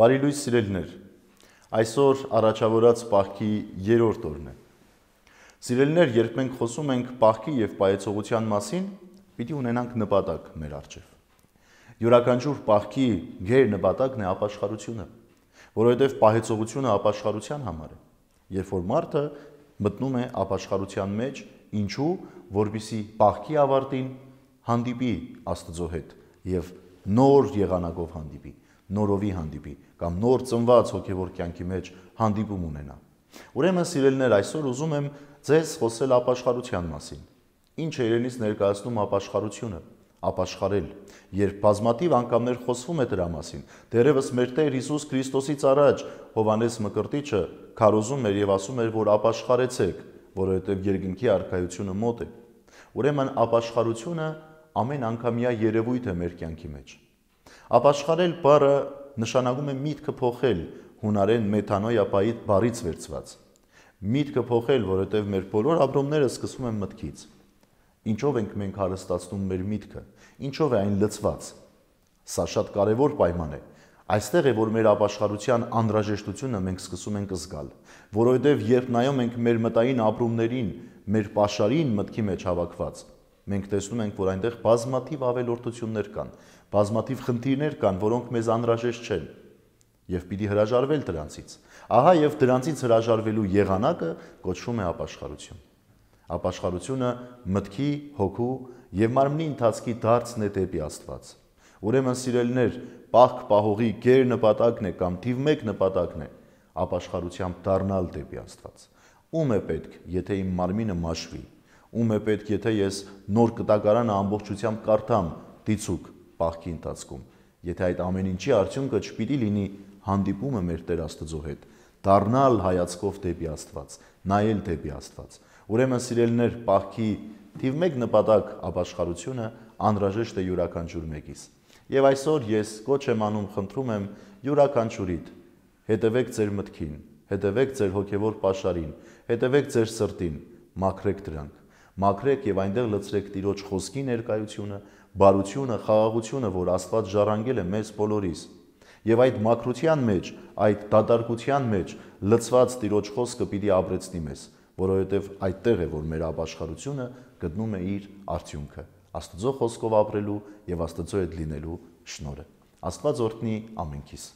Բարի լույս սիրելիներ։ Այսօր առաջավորած պահքի երրորդ օրն է։ Սիրելիներ, երբ մենք խոսում ենք պահքի եւ պայեցողության մասին, պիտի ունենանք նպատակ մեր առջև։ Յուրաքանչյուր պահքի ղեր նպատակն է ապաշխարությունը, որովհետեւ պահեցողությունը ապաշխարության համար է։ Երբ որ մարդը մտնում է ապաշխարության մեջ, ինչու, որբիսի պահքի ավարտին հանդիպի Աստծո հետ եւ նոր եղանակով հանդիպի նորովի հանդիպի կամ նոր ծնված հոգևոր կյանքի մեջ հանդիպում ունենա։ Ուրեմն սիրելիներ, այսօր ուզում եմ ձեզ խոսել ապաշխարության մասին։ Ինչ է իրենից ներկայացնում ապաշխարությունը, ապաշխարել։ Երբ բազմատիվ անգամներ խոսվում է դրա մասին, դերևս մեր Տեր Հիսուս Քրիստոսից առաջ Հովանես Մկրտիչը քարոզում էր եւ ասում էր, որ ապաշխարեցեք, որովհետեւ երկնքի արքայությունը մոտ է։ Ուրեմն ապաշխարությունը ամեն անգամյա երևույթ է մեր կյանքի մեջ։ մեջ Ապաշխարել բառը նշանակում է միտքը փոխել հունարեն մեթանոյապայի բառից վերծված։ Միտքը փոխել, որովհետև մեր բոլոր ապրումները սկսվում են մտքից։ Ինչով ենք մենք հարստացնում մեր միտքը։ Ինչով է այն լծված։ Սա շատ կարևոր պայման է։ Այստեղ է որ մեր ապաշխարության անհրաժեշտությունը մենք սկսում ենք զգալ, որովհետև երբ նայում ենք մեր մտային ապրումներին, մեր ապաշարին մտքի մեջ հավաքված, մենք տեսնում ենք, որ այնտեղ բազմաթիվ ավելորդություններ կան, բազմաթիվ խնդիրներ կան, որոնք մեզ անհրաժեշտ չեն եւ պիտի հրաժարվել դրանցից։ Ահա եւ դրանցից հրաժարվելու եղանակը կոչվում է ապաշխարություն։ Ապաշխարությունը մտքի, հոգու եւ մարմնի ընթացքի դարձն է դեպի Աստված։ Ուրեմն սիրելիներ, պահք պահողի ģեր նպատակն է կամ թիվ 1 նպատակն է ապաշխարությամբ դառնալ դեպի Աստված։ Ում է պետք, եթե իմ մարմինը մաշվի, ում է պետք, եթե ես նոր կտակարանը ամբողջությամբ կարդամ դիցուկ պահքի ընթացքում, եթե այդ ամեն ինչի արդյունքը չպիտի լինի հանդիպումը մեր Տեր Աստծո հետ, դառնալ հայացքով դեպի Աստված, նայել դեպի Աստված։ Ուրեմն սիրելներ, պահքի թիվ 1 նպատակ ապաշխարությունը անհրաժեշտ է յուրաքանչյուր մեկից։ Եվ այսօր ես կոչ եմ անում, խնդրում եմ յուրաքանչյուրիդ հետևեք ձեր մտքին, հետևեք ձեր հոգևոր pašարին, հետևեք ձեր սրտին, մաքրեք դրան մաքրեք եւ այնտեղ լցրեք Տիրոջ խոսքի ներկայությունը, բարությունը, խաղաղությունը, որ Աստված ժառանգել է մեզ բոլորիս։ Եվ այդ մաքրության մեջ, այդ դատարկության մեջ լցված Տիրոջ խոսքը պիտի ապրեցնի մեզ, որովհետեւ այդտեղ է որ մեր ապաշխարությունը գտնում է իր արդյունքը։ Աստծո խոսքով ապրելու եւ Աստծո հետ լինելու շնորհը։ Աստված օրհնի ամենքիս։